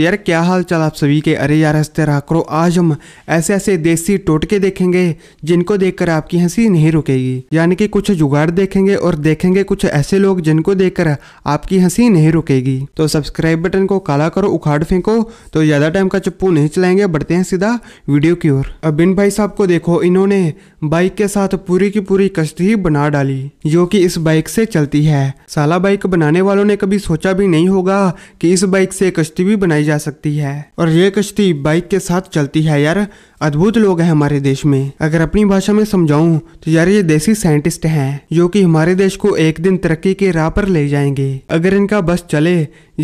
तो यार क्या हाल चाल आप सभी के अरे यार हंसते रहा करो आज हम ऐसे ऐसे देसी टोटके देखेंगे जिनको देखकर आपकी हंसी नहीं रुकेगी यानी कि कुछ जुगाड़ देखेंगे और देखेंगे कुछ ऐसे लोग जिनको देखकर आपकी हंसी नहीं रुकेगी तो सब्सक्राइब बटन को काला करो उखाड़ फेंको तो ज़्यादा टाइम का चप्पू नहीं चलाएंगे बढ़ते हैं सीधा वीडियो की ओर अब इन भाई साहब को देखो इन्होंने बाइक के साथ पूरी की पूरी कश्ती बना डाली जो कि इस बाइक से चलती है साला बाइक बनाने वालों ने कभी सोचा भी नहीं होगा कि इस बाइक से कश्ती भी बनाई जा सकती है और ये कश्ती बाइक के साथ चलती है यार अद्भुत लोग हैं हमारे देश में अगर अपनी भाषा में समझाऊं तो यार ये देसी साइंटिस्ट हैं जो कि हमारे देश को एक दिन तरक्की के राह पर ले जाएंगे अगर इनका बस चले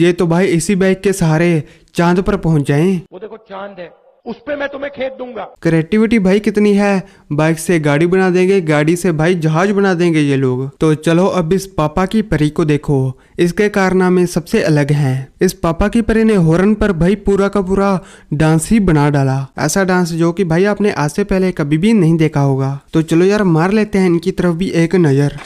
ये तो भाई इसी बाइक के सहारे चांद पर पहुंच जाएं। वो देखो चांद है उस पर मैं तुम्हें खेत दूंगा क्रिएटिविटी भाई कितनी है बाइक से गाड़ी बना देंगे गाड़ी से भाई जहाज बना देंगे ये लोग तो चलो अब इस पापा की परी को देखो इसके कारनामे सबसे अलग है इस पापा की परी ने हॉर्न पर भाई पूरा का पूरा डांस ही बना डाला ऐसा डांस जो कि भाई आपने आज से पहले कभी भी नहीं देखा होगा तो चलो यार मार लेते हैं इनकी तरफ भी एक नजर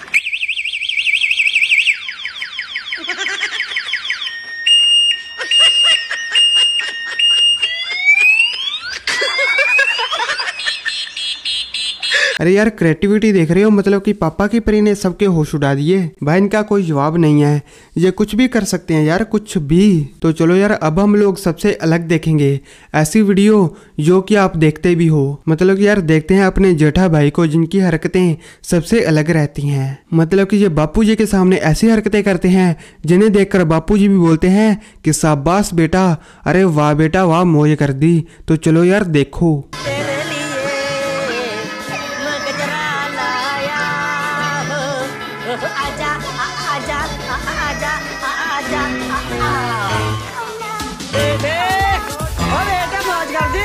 अरे यार क्रिएटिविटी देख रहे हो मतलब कि पापा की परी ने सबके होश उड़ा दिए भाई इनका कोई जवाब नहीं है ये कुछ भी कर सकते हैं यार कुछ भी तो चलो यार अब हम लोग सबसे अलग देखेंगे ऐसी वीडियो जो कि आप देखते भी हो मतलब कि यार देखते हैं अपने जेठा भाई को जिनकी हरकतें सबसे अलग रहती हैं मतलब कि ये बापू जी के सामने ऐसी हरकतें करते हैं जिन्हें देखकर बापू जी भी बोलते हैं कि शाबाश बेटा अरे वाह बेटा वाह मोज कर दी तो चलो यार देखो ザ・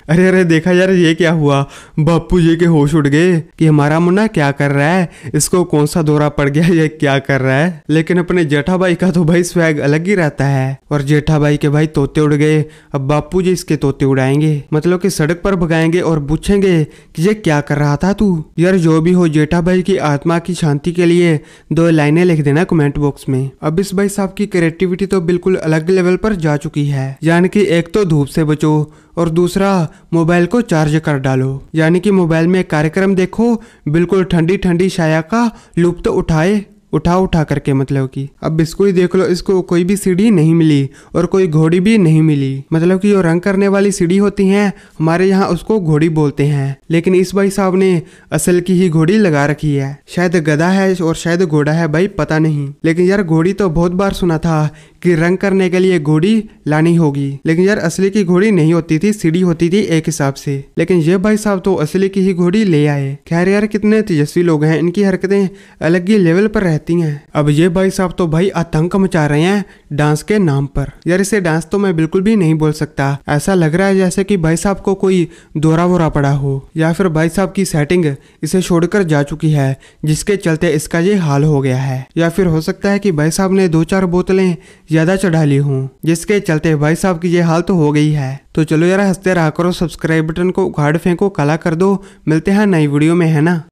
अरे अरे देखा यार ये क्या हुआ बापू जी के होश उड़ गए कि हमारा मुन्ना क्या कर रहा है इसको कौन सा दौरा पड़ गया ये क्या कर रहा है लेकिन अपने जेठा भाई का तो भाई स्वैग अलग ही रहता है और जेठा भाई के भाई तोते उड़ गए अब बापू जी इसके तोते उड़ाएंगे मतलब की सड़क पर भगाएंगे और पूछेंगे की ये क्या कर रहा था तू यार जो भी हो जेठा भाई की आत्मा की शांति के लिए दो लाइने लिख देना कमेंट बॉक्स में अब इस भाई साहब की क्रिएटिविटी तो बिल्कुल अलग लेवल पर जा चुकी है यानी कि एक तो धूप से बचो और दूसरा मोबाइल को चार्ज कर डालो यानी कि मोबाइल में कार्यक्रम देखो बिल्कुल ठंडी ठंडी छाया का लुप्त तो उठाए उठा उठा करके मतलब कि अब बिस्कुट देख लो इसको कोई भी सीढ़ी नहीं मिली और कोई घोड़ी भी नहीं मिली मतलब कि जो रंग करने वाली सीढ़ी होती है हमारे यहाँ उसको घोड़ी बोलते हैं लेकिन इस भाई साहब ने असल की ही घोड़ी लगा रखी है शायद गधा है और शायद घोड़ा है भाई पता नहीं लेकिन यार घोड़ी तो बहुत बार सुना था कि रंग करने के लिए घोड़ी लानी होगी लेकिन यार असली की घोड़ी नहीं होती थी सीढ़ी होती थी एक हिसाब से लेकिन ये भाई साहब तो असली की ही घोड़ी ले आए खैर यार कितने तेजस्वी लोग हैं इनकी हरकतें अलग ही लेवल पर रहती रहती हैं अब ये भाई साहब तो भाई आतंक मचा रहे हैं डांस के नाम पर यार इसे डांस तो मैं बिल्कुल भी नहीं बोल सकता ऐसा लग रहा है जैसे कि भाई साहब को कोई दोरा वोरा पड़ा हो या फिर भाई साहब की सेटिंग इसे छोड़कर जा चुकी है जिसके चलते इसका ये हाल हो गया है या फिर हो सकता है कि भाई साहब ने दो चार बोतलें ज्यादा चढ़ा ली हूँ जिसके चलते भाई साहब की ये हाल तो हो गई है तो चलो यार हंसते रहा करो सब्सक्राइब बटन को उखाड़ फेंको काला कर दो मिलते हैं नई वीडियो में है ना